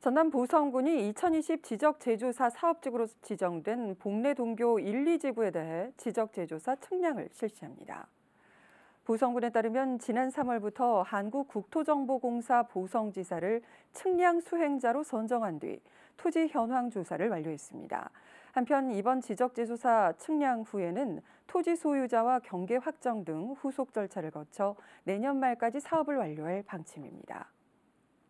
전남 보성군이 2020지적제조사 사업지구로 지정된 복래 동교 1, 2지구에 대해 지적제조사 측량을 실시합니다. 보성군에 따르면 지난 3월부터 한국국토정보공사 보성지사를 측량 수행자로 선정한 뒤 토지 현황 조사를 완료했습니다. 한편 이번 지적재 조사 측량 후에는 토지 소유자와 경계 확정 등 후속 절차를 거쳐 내년 말까지 사업을 완료할 방침입니다.